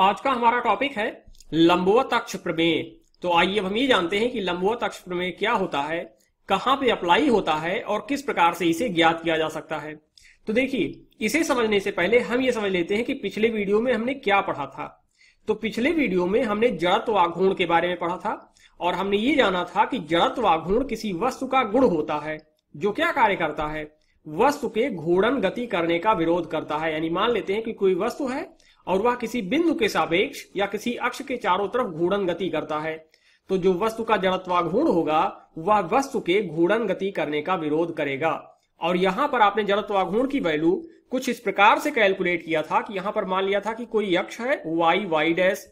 आज का हमारा टॉपिक है लंबवत अक्ष प्रमेय तो आइए हम ये जानते हैं कि लंबवत अक्ष प्रमेय क्या होता है कहाँ पे अप्लाई होता है और किस प्रकार से इसे ज्ञात किया जा सकता है तो देखिए इसे समझने से पहले हम ये समझ लेते हैं कि पिछले वीडियो में हमने क्या पढ़ा था तो पिछले वीडियो में हमने जड़त्व आघूर्ण के बारे में पढ़ा था और हमने ये जाना था कि जड़त्व आघूर्ण किसी वस्तु का गुण होता है जो क्या कार्य करता है वस्तु के घूर्णन गति करने का विरोध करता है यानी मान लेते हैं कि कोई वस्तु है और वह किसी बिंदु के सापेक्ष या किसी अक्ष के चारों तरफ घूर्णन गति करता है तो जो वस्तु का घूर्ण होगा वह वस्तु के घूर्णन गति करने का विरोध करेगा और यहां पर आपने घूर्ण की वैल्यू कुछ इस प्रकार से कैलकुलेट किया था कि यहां पर मान लिया था कि कोई अक्ष है वाई वाई डैश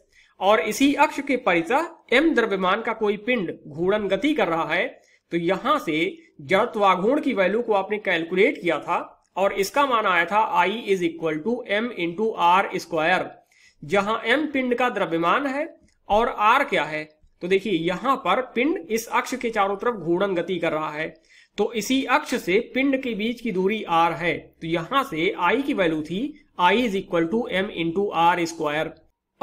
और इसी अक्ष के परिसर एम द्रव्यमान का कोई पिंड घूर्णन गति कर रहा है तो यहां से जड़त्वाघूर्ण की वैल्यू को आपने कैलकुलेट किया था और इसका मान आया था I is equal to M into R square जहां एम पिंड का द्रव्यमान है और आर क्या है तो देखिए यहां पर पिंड इस अक्ष के चारों तरफ घूर्णन गति कर रहा है तो इसी अक्ष से पिंड के बीच की दूरी आर है तो यहां से आई की वैल्यू थी I is equal to M into R square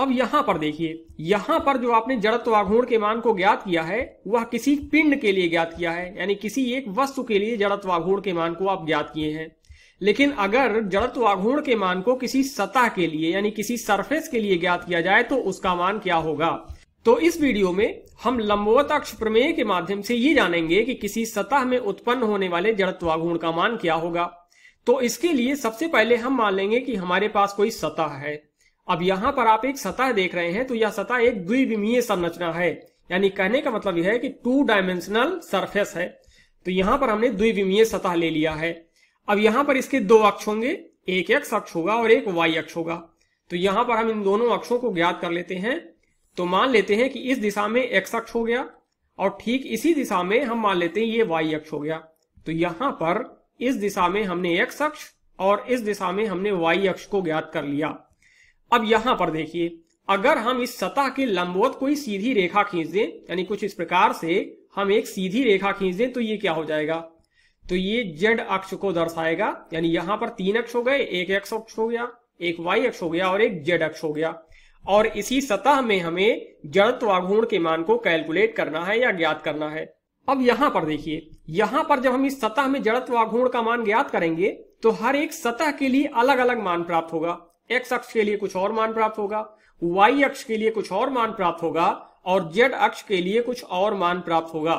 अब यहां पर देखिए यहां पर जो आपने जड़त्व आघूर्ण के मान को ज्ञात किया है वह किसी पिंड के लिए ज्ञात किया है यानी किसी एक वस्तु के लिए जड़त्व आघूर्ण के मान को आप ज्ञात किए हैं लेकिन अगर जड़त्व आघूर्ण के मान को किसी सतह के लिए यानी किसी सरफेस के लिए ज्ञात किया जाए तो उसका मान क्या होगा तो इस वीडियो में हम लंबवत अक्ष प्रमेय के माध्यम से ये जानेंगे कि किसी सतह में उत्पन्न होने वाले जड़त्वाघूर्ण का मान क्या होगा तो इसके लिए सबसे पहले हम मान लेंगे कि हमारे पास कोई सतह है अब यहाँ पर आप एक सतह देख रहे हैं तो यह सतह एक द्विविमीय संरचना है यानी कहने का मतलब यह है कि टू डायमेंशनल सरफेस है तो यहाँ पर हमने द्विविमीय सतह ले लिया है अब यहां पर इसके दो अक्ष होंगे एक एक्स अक्ष होगा और एक वाई अक्ष होगा तो यहां पर हम इन दोनों अक्षों को ज्ञात कर लेते हैं तो मान लेते हैं कि इस दिशा में एक्स अक्ष हो गया और ठीक इसी दिशा में हम मान लेते हैं ये वाई अक्ष हो गया तो यहां पर इस दिशा में हमने एक्स अक्ष और इस दिशा में हमने वाई अक्ष को ज्ञात कर लिया अब यहां पर देखिए अगर हम इस सतह के लंबवत कोई सीधी रेखा खींच दें यानी कुछ इस प्रकार से हम एक सीधी रेखा खींच दें तो ये क्या हो जाएगा तो ये जेड अक्ष को दर्शाएगा यानी यहां पर तीन अक्ष हो गए एक एक्स अक्ष हो गया एक वाई अक्ष हो गया और एक जेड अक्ष हो गया और इसी सतह में हमें जड़त्व आघूर्ण के मान को कैलकुलेट करना है या ज्ञात करना है अब यहां पर देखिए यहां पर जब हम इस सतह में जड़त्व आघूर्ण का मान ज्ञात करेंगे तो हर एक सतह के लिए अलग अलग मान प्राप्त होगा एक्स अक्ष के लिए कुछ और मान प्राप्त होगा वाई अक्ष के लिए कुछ और मान प्राप्त होगा और जेड अक्ष के लिए कुछ और मान प्राप्त होगा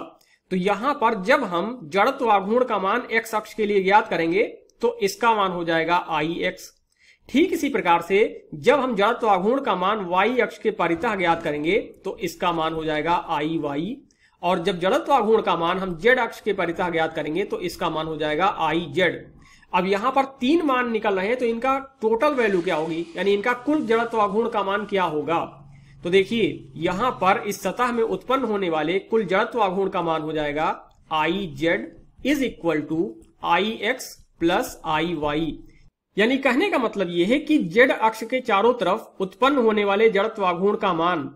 तो यहां पर जब हम जड़त्वाघूर्ण का मान एक्स अक्ष के लिए ज्ञात करेंगे तो इसका मान हो जाएगा आई एक्स ठीक इसी प्रकार से जब हम जड़त्वाघूर्ण का मान वाई अक्ष के परितः ज्ञात करेंगे तो इसका मान हो जाएगा आई वाई और जब जड़त्वाघूर्ण का मान हम जेड अक्ष के परितः ज्ञात करेंगे तो इसका मान हो जाएगा आई जेड अब यहां पर तीन मान निकल रहे हैं तो इनका टोटल वैल्यू क्या होगी यानी इनका कुल जड़त्वाघूर्ण का मान क्या होगा तो देखिए यहां पर इस सतह में उत्पन्न होने वाले कुल जड़त्व आघूर्ण का मान हो जाएगा I Z is equal to I X plus I Y यानी कहने का मतलब यह है कि जेड अक्ष के चारों तरफ उत्पन्न होने वाले आघूर्ण का मान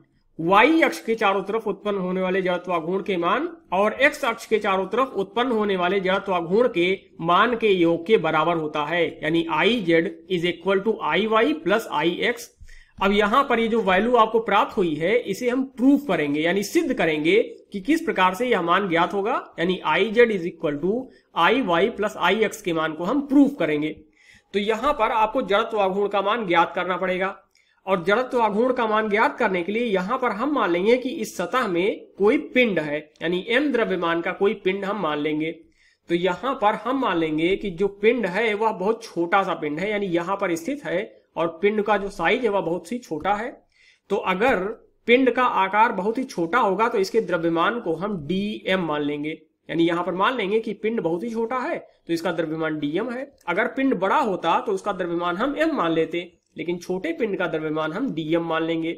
वाई अक्ष के चारों तरफ उत्पन्न होने वाले आघूर्ण के मान और एक्स अक्ष के चारों तरफ उत्पन्न होने वाले आघूर्ण के मान के योग के बराबर होता है यानी I Z is equal to I Y plus I X अब यहां पर ये जो वैल्यू आपको प्राप्त हुई है इसे हम प्रूफ करेंगे यानी सिद्ध करेंगे कि किस प्रकार से यह मान ज्ञात होगा यानी I Z is equal to I Y plus I X के मान को हम प्रूफ करेंगे तो यहां पर आपको जड़त्व आघूर्ण का मान ज्ञात करना पड़ेगा और जड़त्व आघूर्ण का मान ज्ञात करने के लिए यहां पर हम मान लेंगे कि इस सतह में कोई पिंड है यानी एम द्रव्यमान का कोई पिंड हम मान लेंगे तो यहां पर हम मान लेंगे कि जो पिंड है वह बहुत छोटा सा पिंड है यानी यहां पर स्थित है और पिंड का जो साइज है वह बहुत ही छोटा है तो अगर पिंड का आकार बहुत ही छोटा होगा तो इसके द्रव्यमान को हम डी एम मान लेंगे यानी यहां पर मान लेंगे कि पिंड बहुत ही छोटा है तो इसका द्रव्यमान डीएम है अगर पिंड बड़ा होता तो उसका द्रव्यमान हम एम मान लेते लेकिन छोटे पिंड का द्रव्यमान हम डीएम मान लेंगे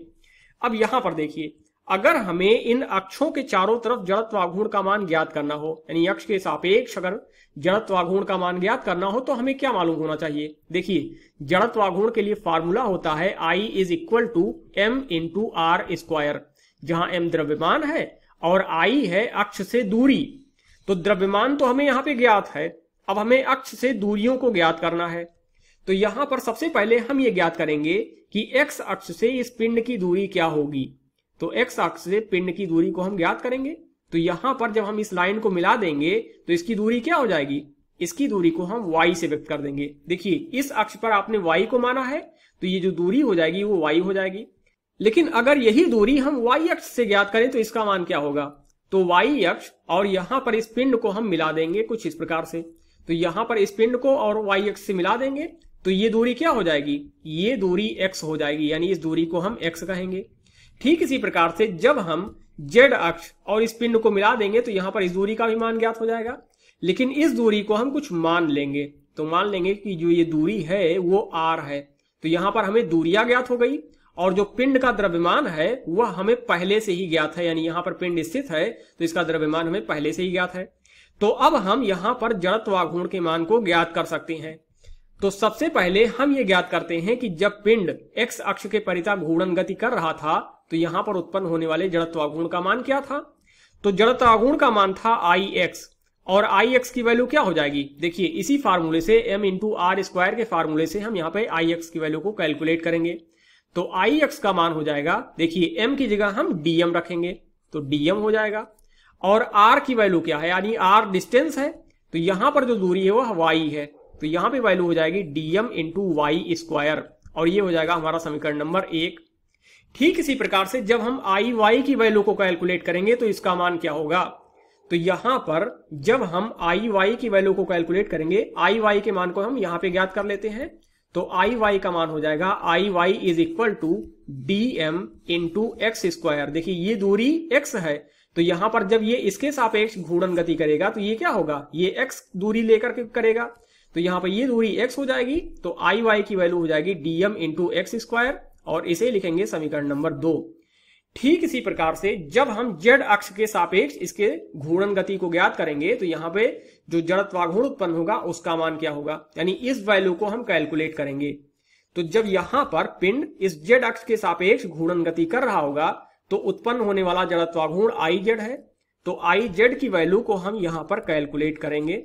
अब यहां पर देखिए अगर हमें इन अक्षों के चारों तरफ जड़त्वाघूर्ण का मान ज्ञात करना हो यानी अक्ष के सापेक्ष अगर जड़त्वाघूर्ण का मान ज्ञात करना हो तो हमें क्या मालूम होना चाहिए देखिए जड़त्वाघूर्ण के लिए फार्मूला होता है I is equal to M into R square जहां एम द्रव्यमान है और आई है अक्ष से दूरी तो द्रव्यमान तो हमें यहाँ पे ज्ञात है अब हमें अक्ष से दूरियों को ज्ञात करना है तो यहां पर सबसे पहले हम ये ज्ञात करेंगे कि एक्स अक्ष से इस पिंड की दूरी क्या होगी तो एक्स अक्ष से पिंड की दूरी को हम ज्ञात करेंगे तो यहां पर जब हम इस लाइन को मिला देंगे तो इसकी दूरी क्या हो जाएगी इसकी दूरी को हम y से व्यक्त कर देंगे देखिए इस अक्ष पर आपने y को माना है तो ये जो दूरी हो जाएगी वो y हो जाएगी लेकिन अगर यही दूरी हम y अक्ष से ज्ञात करें तो इसका मान क्या होगा तो y अक्ष और यहां पर इस पिंड को हम मिला देंगे कुछ इस प्रकार से तो यहां पर इस पिंड को और y अक्ष से मिला देंगे तो ये दूरी क्या हो जाएगी ये दूरी x हो जाएगी यानी इस दूरी को हम x कहेंगे ठीक इसी प्रकार से जब हम जेड अक्ष और इस पिंड को मिला देंगे तो यहां पर इस दूरी का भी मान ज्ञात हो जाएगा लेकिन इस दूरी को हम कुछ मान लेंगे तो मान लेंगे कि जो ये दूरी है वो आर है तो यहां पर हमें दूरिया ज्ञात हो गई और जो पिंड का द्रव्यमान है वह हमें पहले से ही ज्ञात है यानी यहां पर पिंड स्थित है तो इसका द्रव्यमान हमें पहले से ही ज्ञात है तो अब हम यहां पर जड़त्वाघूर्ण के मान को ज्ञात कर सकते हैं तो सबसे पहले हम ये ज्ञात करते हैं कि जब पिंड एक्स अक्ष के परिता घूर्णन गति कर रहा था तो यहां पर उत्पन्न होने वाले जड़त्व का मान क्या था तो जड़त्व का मान था आई एक्स और आई एक्स की वैल्यू क्या हो जाएगी देखिए इसी फार्मूले से एम इंटू आर स्क्वायर के फार्मूले से हम यहाँ पे आई एक्स की वैल्यू को कैलकुलेट करेंगे तो आई एक्स का मान हो जाएगा देखिए एम की जगह हम डीएम रखेंगे तो डीएम हो जाएगा और आर की वैल्यू क्या है यानी आर डिस्टेंस है तो यहां पर जो दूरी है वह वाई है तो यहां पे वैल्यू हो जाएगी डीएम इंटू वाई स्क्वायर और ये हो जाएगा हमारा समीकरण नंबर एक ठीक इसी प्रकार से जब हम आई वाई की वैल्यू को कैलकुलेट करेंगे तो इसका मान क्या होगा तो यहां पर जब हम आई वाई की वैल्यू को कैलकुलेट करेंगे आई वाई के मान को हम यहां पे ज्ञात कर लेते हैं तो आई वाई का मान हो जाएगा I Y is equal to D M into X square देखिए ये दूरी एक्स है तो यहां पर जब ये इसके सापेक्ष घूर्णन गति करेगा तो ये क्या होगा ये एक्स दूरी लेकर करेगा तो यहां पर ये दूरी एक्स हो जाएगी तो आई वाई की वैल्यू हो जाएगी डीएम इंटू एक्स स्क्वायर और इसे लिखेंगे समीकरण नंबर दो ठीक इसी प्रकार से जब हम जेड अक्ष के सापेक्ष इसके घूर्णन गति को ज्ञात करेंगे तो यहाँ पे जो जड़त्वाघूर्ण उत्पन्न होगा उसका मान क्या होगा यानी इस वैल्यू को हम कैलकुलेट करेंगे तो जब यहां पर पिंड इस जेड अक्ष के सापेक्ष घूर्णन गति कर रहा होगा तो उत्पन्न होने वाला जड़त्वाघूर्ण आई जेड है तो आई जेड की वैल्यू को हम यहां पर कैलकुलेट करेंगे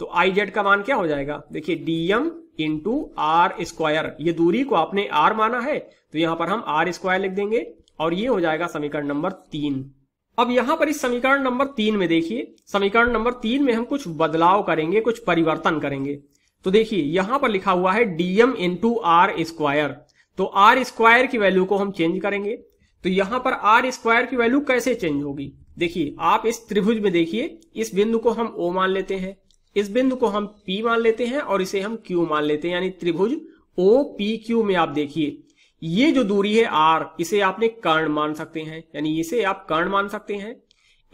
तो आई जेड का मान क्या हो जाएगा देखिए डीएम इंटू आर स्क्वायर ये दूरी को आपने आर माना है तो यहां पर हम आर स्क्वायर लिख देंगे और ये हो जाएगा समीकरण नंबर तीन अब यहां पर इस समीकरण नंबर तीन में देखिए समीकरण नंबर तीन में हम कुछ बदलाव करेंगे कुछ परिवर्तन करेंगे तो देखिए यहां पर लिखा हुआ है डीएम इंटू आर स्क्वायर तो आर स्क्वायर की वैल्यू को हम चेंज करेंगे तो यहां पर आर स्क्वायर की वैल्यू कैसे चेंज होगी देखिए आप इस त्रिभुज में देखिए इस बिंदु को हम ओ मान लेते हैं इस बिंदु को हम P मान लेते हैं और इसे हम Q मान लेते हैं यानी त्रिभुज ओ पी क्यू में आप देखिए ये जो दूरी है R इसे आपने कर्ण मान सकते हैं यानी इसे आप कर्ण मान सकते हैं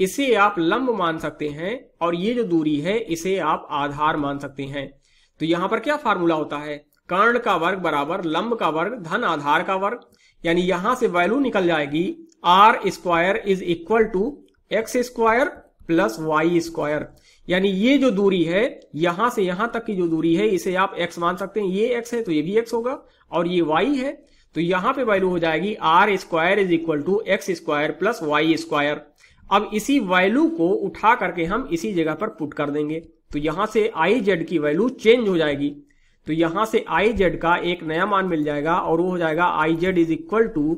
इसे आप लंब मान सकते हैं और ये जो दूरी है इसे आप आधार मान सकते हैं तो यहां पर क्या फार्मूला होता है कर्ण का वर्ग बराबर लंब का वर्ग धन आधार का वर्ग यानी यहां से वैल्यू निकल जाएगी R square is equal to X square plus Y square यानी ये जो दूरी है यहां से यहां तक की जो दूरी है इसे आप एक्स मान सकते हैं ये एक्स है तो ये भी एक्स होगा और ये वाई है तो यहां पे वैल्यू हो जाएगी R square is equal to X square plus Y square अब इसी वैल्यू को उठा करके हम इसी जगह पर पुट कर देंगे तो यहां से आई जेड की वैल्यू चेंज हो जाएगी तो यहां से आई जेड का एक नया मान मिल जाएगा और वो हो जाएगा I Z is equal to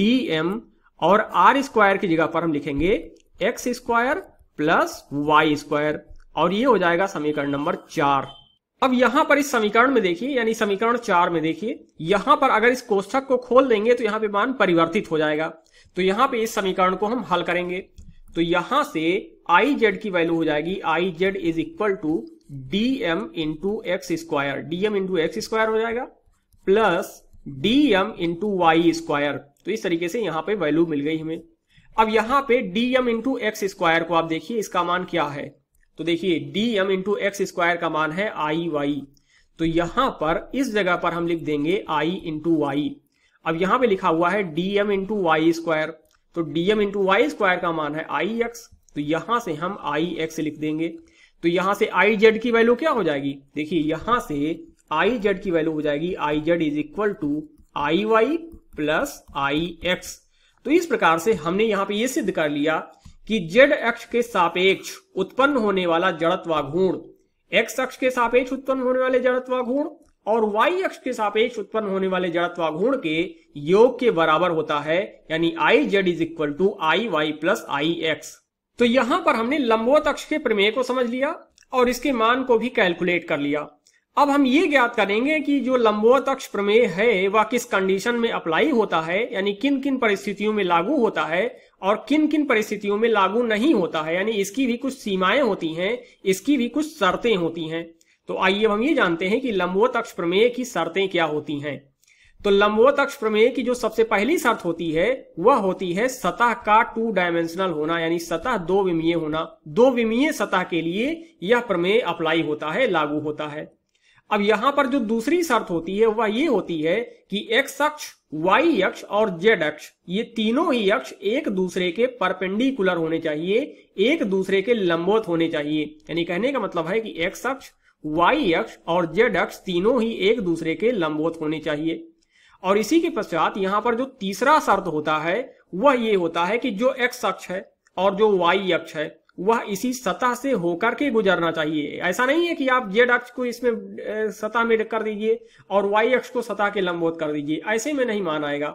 D M और आर स्क्वायर की जगह पर हम लिखेंगे X square plus Y square और ये हो जाएगा समीकरण नंबर चार अब यहां पर इस समीकरण में देखिए यानी समीकरण चार में देखिए यहां पर अगर इस कोष्ठक को खोल देंगे तो यहां पे मान परिवर्तित हो जाएगा तो यहां पे इस समीकरण को हम हल करेंगे तो यहां से आई जेड की वैल्यू हो जाएगी I Z is equal to D M into X square DM into X square हो जाएगा plus D M into Y square तो इस तरीके से यहां पर वैल्यू मिल गई हमें अब यहां पे डीएम इंटू एक्स स्क्वायर को आप देखिए इसका मान क्या है तो देखिए D M into X square का मान है आई वाई तो यहां पर इस जगह पर हम लिख देंगे आई इंटू वाई अब यहां पे लिखा हुआ है D M into Y square तो D M into Y square का मान है आई एक्स तो यहां से हम आई एक्स लिख देंगे तो यहां से आई जेड की वैल्यू क्या हो जाएगी देखिए यहां से आई जेड की वैल्यू हो जाएगी I Z is equal to I Y plus I X तो इस प्रकार से हमने यहां पे ये सिद्ध कर लिया कि जेड अक्ष के सापेक्ष उत्पन्न होने वाला जड़त्वाघूर्ण एक्स अक्ष के सापेक्ष उत्पन्न होने वाले जड़त्वाघूर्ण और वाई अक्ष के सापेक्ष उत्पन्न होने वाले जड़त्वाघूर्ण के योग के बराबर होता है यानी I Z is equal to I Y plus I X तो यहां पर हमने लंबवत अक्ष के प्रमेय को समझ लिया और इसके मान को भी कैलकुलेट कर लिया अब हम ये ज्ञात करेंगे कि जो लंबवत अक्ष प्रमेय है वह किस कंडीशन में अप्लाई होता है यानी किन किन परिस्थितियों में लागू होता है और किन किन परिस्थितियों में लागू नहीं होता है यानी इसकी भी कुछ सीमाएं होती हैं इसकी भी कुछ शर्तें होती हैं तो आइए हम ये जानते हैं कि लंबवत अक्ष प्रमेय की शर्तें क्या होती हैं तो लंबवत अक्ष प्रमेय की जो सबसे पहली शर्त होती है वह होती है सतह का टू डायमेंशनल होना यानी सतह दो विमीय होना दो विमीय सतह के लिए यह प्रमेय अप्लाई होता है लागू होता है अब यहां पर जो दूसरी शर्त होती है वह ये होती है कि एक्स अक्ष वाई अक्ष और जेड अक्ष ये तीनों ही अक्ष एक दूसरे के परपेंडिकुलर होने चाहिए एक दूसरे के लंबवत होने चाहिए यानी कहने का मतलब है कि एक्स अक्ष वाई अक्ष और जेड अक्ष तीनों ही एक दूसरे के लंबवत होने चाहिए और इसी के पश्चात यहां पर जो तीसरा शर्त होता है वह ये होता है कि जो एक्स अक्ष है और जो वाई अक्ष है वह इसी सतह से होकर के गुजरना चाहिए ऐसा नहीं है कि आप जेड अक्ष को इसमें सतह में कर दीजिए और वाई अक्ष को सतह के लंबवत कर दीजिए ऐसे में नहीं मान आएगा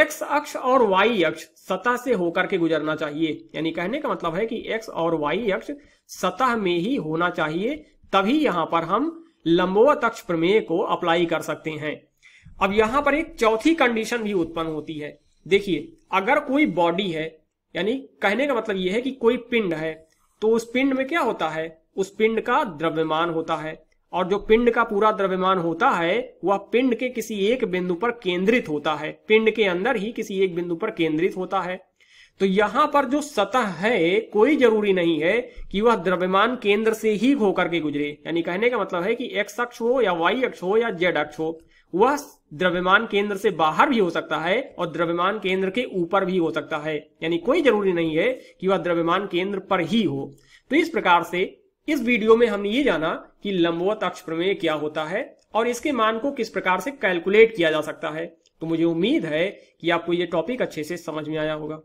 एक्स अक्ष और वाई अक्ष सतह से होकर के गुजरना चाहिए यानी कहने का मतलब है कि एक्स और वाई अक्ष सतह में ही होना चाहिए तभी यहां पर हम लंबवत अक्ष प्रमेय को अप्लाई कर सकते हैं अब यहां पर एक चौथी कंडीशन भी उत्पन्न होती है देखिए अगर कोई बॉडी है यानी कहने का मतलब यह है कि कोई पिंड है तो उस पिंड में क्या होता है उस पिंड का द्रव्यमान होता है और जो पिंड का पूरा द्रव्यमान होता है वह पिंड के किसी एक बिंदु पर केंद्रित होता है पिंड के अंदर ही किसी एक बिंदु पर केंद्रित होता है तो यहां पर जो सतह है कोई जरूरी नहीं है कि वह द्रव्यमान केंद्र से ही होकर के गुजरे यानी कहने का मतलब है कि एक्स अक्ष हो या वाई अक्ष हो या जेड अक्ष हो वह द्रव्यमान केंद्र से बाहर भी हो सकता है और द्रव्यमान केंद्र के ऊपर भी हो सकता है यानी कोई जरूरी नहीं है कि वह द्रव्यमान केंद्र पर ही हो तो इस प्रकार से इस वीडियो में हमने ये जाना कि लंबवत अक्ष प्रमेय क्या होता है और इसके मान को किस प्रकार से कैलकुलेट किया जा सकता है तो मुझे उम्मीद है कि आपको ये टॉपिक अच्छे से समझ में आया होगा